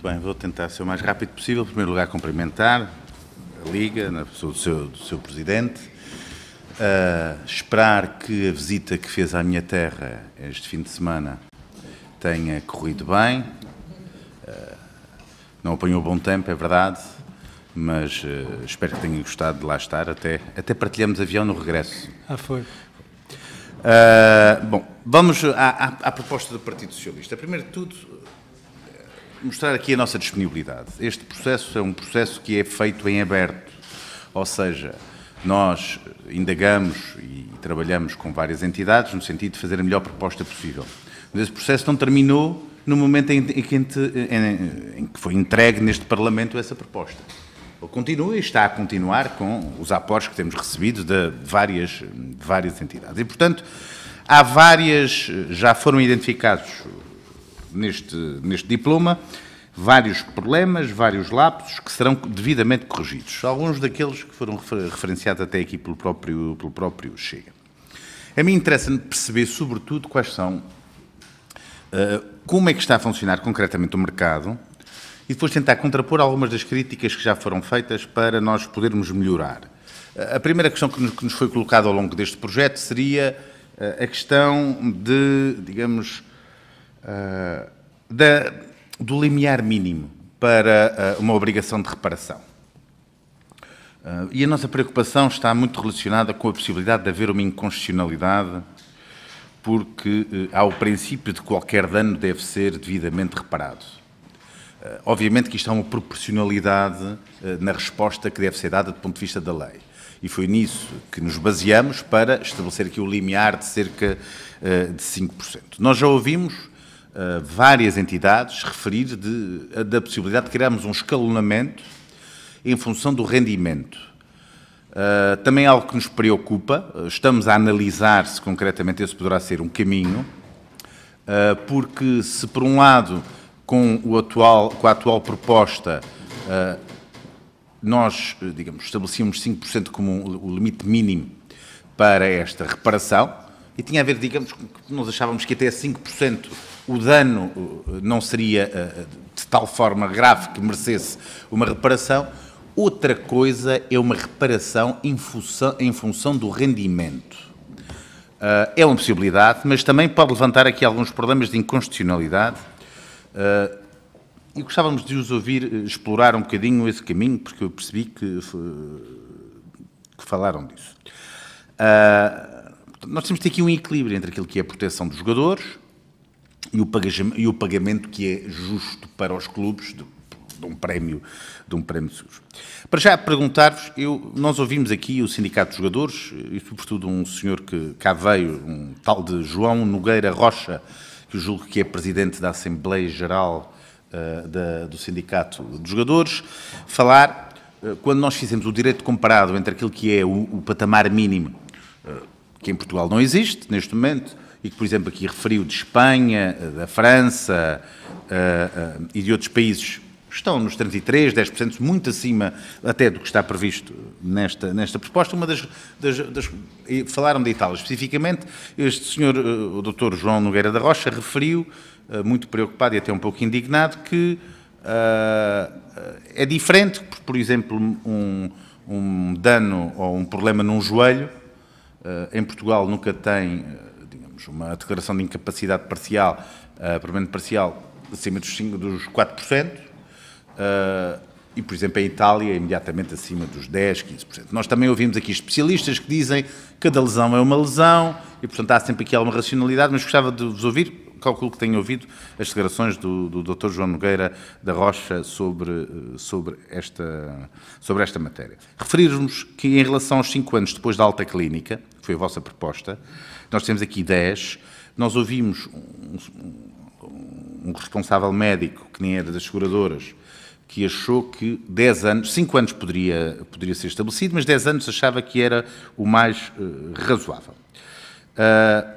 Muito bem, vou tentar ser o mais rápido possível. Em primeiro lugar, cumprimentar a Liga, na pessoa do seu, do seu presidente. Uh, esperar que a visita que fez à minha terra este fim de semana tenha corrido bem. Uh, não apanhou bom tempo, é verdade, mas uh, espero que tenha gostado de lá estar. Até, até partilhamos avião no regresso. Ah, foi. bom, vamos à, à, à proposta do Partido Socialista. Primeiro de tudo, mostrar aqui a nossa disponibilidade. Este processo é um processo que é feito em aberto, ou seja, nós indagamos e trabalhamos com várias entidades no sentido de fazer a melhor proposta possível. Mas esse processo não terminou no momento em que, em que foi entregue neste Parlamento essa proposta. Ele continua e está a continuar com os apoios que temos recebido de várias, de várias entidades. E, portanto, há várias, já foram identificados neste, neste diploma vários problemas, vários lapsos que serão devidamente corrigidos. Alguns daqueles que foram referenciados até aqui pelo próprio, pelo próprio Chega. A mim interessa-me perceber, sobretudo, quais são, uh, como é que está a funcionar concretamente o mercado e depois tentar contrapor algumas das críticas que já foram feitas para nós podermos melhorar. Uh, a primeira questão que nos, que nos foi colocada ao longo deste projeto seria uh, a questão de, digamos, eh, da, do limiar mínimo para uh, uma obrigação de reparação. Uh, e a nossa preocupação está muito relacionada com a possibilidade de haver uma inconstitucionalidade, porque uh, há o princípio de que qualquer dano deve ser devidamente reparado. Uh, obviamente que isto há uma proporcionalidade na resposta que deve ser dada do ponto de vista da lei. E foi nisso que nos baseamos para estabelecer aqui o limiar de cerca de 5%. Nós já ouvimos eh, várias entidades referir de, eh, da possibilidade de criarmos um escalonamento em função do rendimento. Uh, também algo que nos preocupa, estamos a analisar se concretamente esse poderá ser um caminho, uh, porque se por um lado com, o atual, com a atual proposta uh, nós, digamos, estabelecíamos 5% como o limite mínimo para esta reparação, e tinha a ver, digamos, que nós achávamos que até 5% o dano eh, não seria eh, de tal forma grave que merecesse uma reparação. Outra coisa é uma reparação em função, em função do rendimento. Eh, é uma possibilidade, mas também pode levantar aqui alguns problemas de inconstitucionalidade. e gostávamos de os ouvir explorar um bocadinho esse caminho, porque eu percebi que, que falaram disso. Uh, nós temos de ter aqui um equilíbrio entre aquilo que é a proteção dos jogadores e o pagamento, e o pagamento que é justo para os clubes de, de um prémio de um prémio de seguros. Para já perguntar-vos, nós ouvimos aqui o Sindicato de Jogadores eh, e sobretudo um senhor que cá veio, um tal de João Nogueira Rocha, que eu julgo que é presidente da Assembleia Geral uh, da, do Sindicato de Jogadores, falar, uh, quando nós fizemos o direito comparado entre aquilo que é o, o patamar mínimo uh, que em Portugal não existe neste momento, e que, por exemplo, aqui referiu de Espanha, eh, da França uh, uh, e de outros países, estão nos 33, 10%, muito acima até do que está previsto nesta, nesta proposta. Uma das, das, das Falaram da Itália especificamente, este senhor, uh, o doutor João Nogueira da Rocha, referiu, muito preocupado e até um pouco indignado, que é diferente, por, por exemplo, um, um dano ou um problema num joelho eh, em Portugal nunca tem, eh, digamos, uma declaração de incapacidade parcial, uh, permanente parcial, acima dos, 5, dos 4%, uh, e, por exemplo, em Itália, imediatamente acima dos 10%, 15%. Nós também ouvimos aqui especialistas que dizem que cada lesão é uma lesão, e, portanto, há sempre aqui alguma racionalidade, mas gostava de vos ouvir, calculo que tenho ouvido as declarações do, do Dr. João Nogueira da Rocha sobre, sobre, esta, sobre esta matéria. Referirmos que, em relação aos 5 anos depois da alta clínica, foi a vossa proposta, nós temos aqui 10, nós ouvimos um, um responsável médico, que nem era das seguradoras, que achou que 10 anos, 5 anos poderia, poderia ser estabelecido, mas 10 anos achava que era o mais uh, razoável. Uh,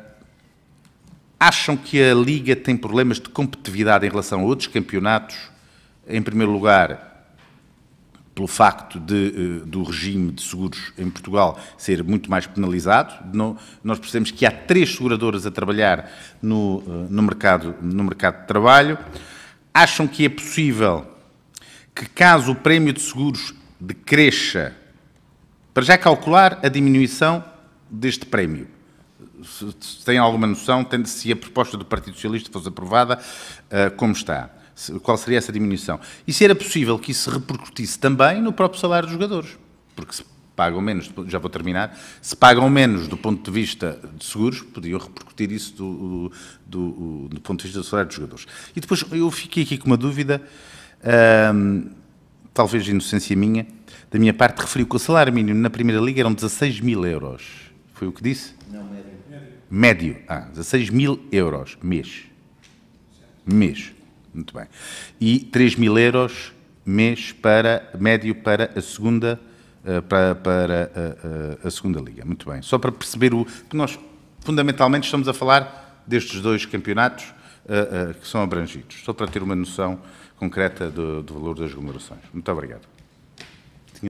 acham que a Liga tem problemas de competitividade em relação a outros campeonatos? Em primeiro lugar, pelo facto de, eh, do regime de seguros em Portugal ser muito mais penalizado. nós percebemos que há três seguradoras a trabalhar no, eh, no, mercado, no mercado de trabalho. Acham que é possível que, caso o prémio de seguros decresça, para já calcular a diminuição deste prémio? Se, tem alguma noção, tem, se a proposta do Partido Socialista fosse aprovada, eh, como está? qual seria essa diminuição. E se era possível que isso repercutisse também no próprio salário dos jogadores, porque se pagam menos, já vou terminar, se pagam menos do ponto de vista de seguros, podiam repercutir isso do, do, do ponto de vista do salário dos jogadores. E depois eu fiquei aqui com uma dúvida, hum, talvez inocência minha, da minha parte, referiu que o salário mínimo na Primeira Liga eram 16 mil euros. Foi o que disse? Não, médio. Médio, ah, 16 mil euros mês. Mês. Muito bem. E 3 mil euros mês para, médio para a segunda, eh, para, para a, eh, eh, a, segunda liga. Muito bem. Só para perceber o que nós fundamentalmente estamos a falar destes dois campeonatos uh, uh, que são abrangidos. Só para ter uma noção concreta do, do valor das remunerações. Muito obrigado.